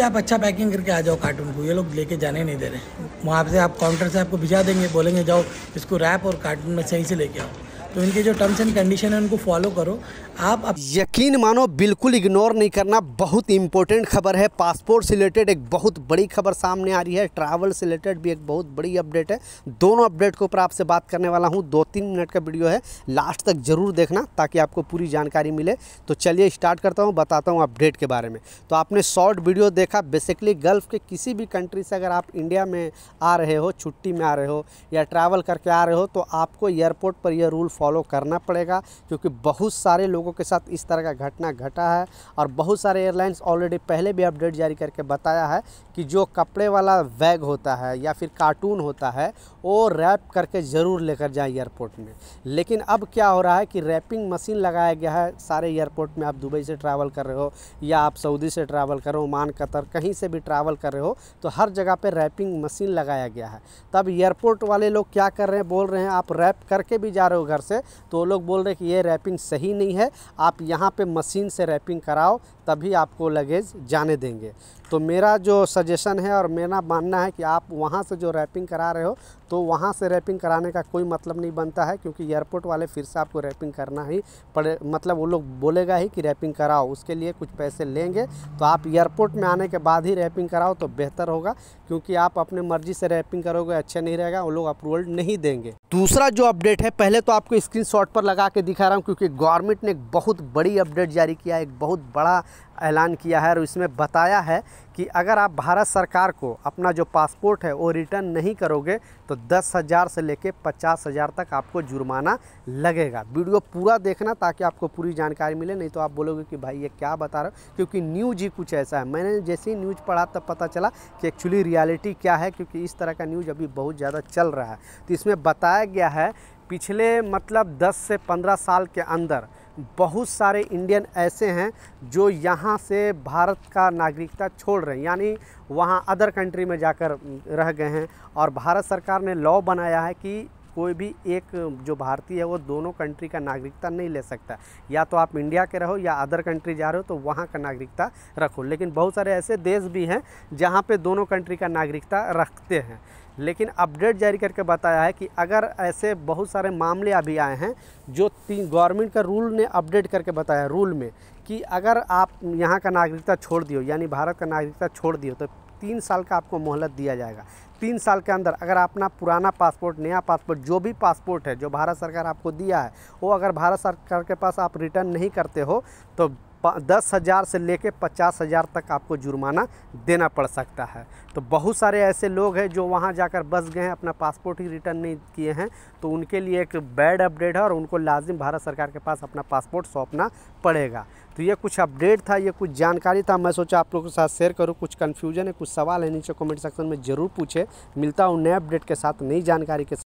भी आप अच्छा पैकिंग करके आ जाओ कार्टून को ये लोग लेके जाने नहीं दे रहे वहाँ से आप काउंटर से आपको भिजा देंगे बोलेंगे जाओ इसको रैप और कार्टून में सही से लेके आओ तो इनके जो टर्म्स एंड कंडीशन है उनको फॉलो करो आप अप... यकीन मानो बिल्कुल इग्नोर नहीं करना बहुत इंपॉर्टेंट खबर है पासपोर्ट से रिलेटेड एक बहुत बड़ी खबर सामने आ रही है ट्रैवल से रिलेटेड भी एक बहुत बड़ी अपडेट है दोनों अपडेट के ऊपर आपसे बात करने वाला हूँ दो तीन मिनट का वीडियो है लास्ट तक ज़रूर देखना ताकि आपको पूरी जानकारी मिले तो चलिए स्टार्ट करता हूँ बताता हूँ अपडेट के बारे में तो आपने शॉर्ट वीडियो देखा बेसिकली गल्फ़ के किसी भी कंट्री से अगर आप इंडिया में आ रहे हो छुट्टी में आ रहे हो या ट्रैवल करके आ रहे हो तो आपको एयरपोर्ट पर यह रूल फॉलो करना पड़ेगा क्योंकि बहुत सारे लोगों के साथ इस तरह का घटना घटा है और बहुत सारे एयरलाइंस ऑलरेडी पहले भी अपडेट जारी करके बताया है कि जो कपड़े वाला बैग होता है या फिर कार्टून होता है वो रैप करके ज़रूर लेकर जाएं एयरपोर्ट में लेकिन अब क्या हो रहा है कि रैपिंग मशीन लगाया गया है सारे एयरपोर्ट में आप दुबई से ट्रैवल कर रहे हो या आप सऊदी से ट्रैवल कर रहे हो मान कतर कहीं से भी ट्रैवल कर रहे हो तो हर जगह पर रैपिंग मशीन लगाया गया है तब एयरपोर्ट वाले लोग क्या कर रहे हैं बोल रहे हैं आप रैप करके भी जा रहे हो घर से तो वो लोग बोल रहे हैं कि ये रैपिंग सही नहीं है आप यहाँ पर मशीन से रैपिंग कराओ तभी आपको लगेज जाने देंगे तो मेरा जो सजेशन है और मेरा मानना है कि आप वहाँ से जो रैपिंग करा रहे हो तो वहाँ से रैपिंग कराने का कोई मतलब नहीं बनता है क्योंकि एयरपोर्ट वाले फिर से आपको रैपिंग करना ही पड़े मतलब वो लोग बोलेगा ही कि रैपिंग कराओ उसके लिए कुछ पैसे लेंगे तो आप एयरपोर्ट में आने के बाद ही रैपिंग कराओ तो बेहतर होगा क्योंकि आप अपने मर्जी से रैपिंग करोगे अच्छा नहीं रहेगा वो लोग अप्रूवल नहीं देंगे दूसरा जो अपडेट है पहले तो आपको स्क्रीन पर लगा के दिखा रहा हूँ क्योंकि गवर्नमेंट ने एक बहुत बड़ी अपडेट जारी किया एक बहुत बड़ा ऐलान किया है और इसमें बताया है कि अगर आप भारत सरकार को अपना जो पासपोर्ट है वो रिटर्न नहीं करोगे तो दस हज़ार से लेके पचास हज़ार तक आपको जुर्माना लगेगा वीडियो पूरा देखना ताकि आपको पूरी जानकारी मिले नहीं तो आप बोलोगे कि भाई ये क्या बता रहे हो क्योंकि न्यूज़ ही कुछ ऐसा है मैंने जैसे ही न्यूज़ पढ़ा तब पता चला कि एक्चुअली रियालिटी क्या है क्योंकि इस तरह का न्यूज़ अभी बहुत ज़्यादा चल रहा है तो इसमें बताया गया है पिछले मतलब दस से पंद्रह साल के अंदर बहुत सारे इंडियन ऐसे हैं जो यहाँ से भारत का नागरिकता छोड़ रहे हैं यानी वहाँ अदर कंट्री में जाकर रह गए हैं और भारत सरकार ने लॉ बनाया है कि कोई भी एक जो भारतीय है वो दोनों कंट्री का नागरिकता नहीं ले सकता या तो आप इंडिया के रहो या अदर कंट्री जा रहे हो तो वहाँ का नागरिकता रखो लेकिन बहुत सारे ऐसे देश भी हैं जहाँ पे दोनों कंट्री का नागरिकता रखते हैं लेकिन अपडेट जारी करके बताया है कि अगर ऐसे बहुत सारे मामले अभी आए हैं जो तीन गवर्नमेंट का रूल ने अपडेट करके बताया रूल में कि अगर आप यहाँ का नागरिकता छोड़ दियो यानी भारत का नागरिकता छोड़ दियो तो तीन साल का आपको मोहलत दिया जाएगा तीन साल के अंदर अगर अपना पुराना पासपोर्ट नया पासपोर्ट जो भी पासपोर्ट है जो भारत सरकार आपको दिया है वो अगर भारत सरकार के पास आप रिटर्न नहीं करते हो तो दस हज़ार से कर पचास हज़ार तक आपको जुर्माना देना पड़ सकता है तो बहुत सारे ऐसे लोग हैं जो वहाँ जाकर बस गए हैं अपना पासपोर्ट ही रिटर्न नहीं किए हैं तो उनके लिए एक बैड अपडेट है और उनको लाजिम भारत सरकार के पास अपना पासपोर्ट सौंपना पड़ेगा तो ये कुछ अपडेट था ये कुछ जानकारी था मैं सोचा आप लोगों के साथ शेयर करूँ कुछ कन्फ्यूजन है कुछ सवाल है नीचे कॉमेंट सेक्शन में ज़रूर पूछे मिलता हूँ नए अपडेट के साथ नई जानकारी के साथ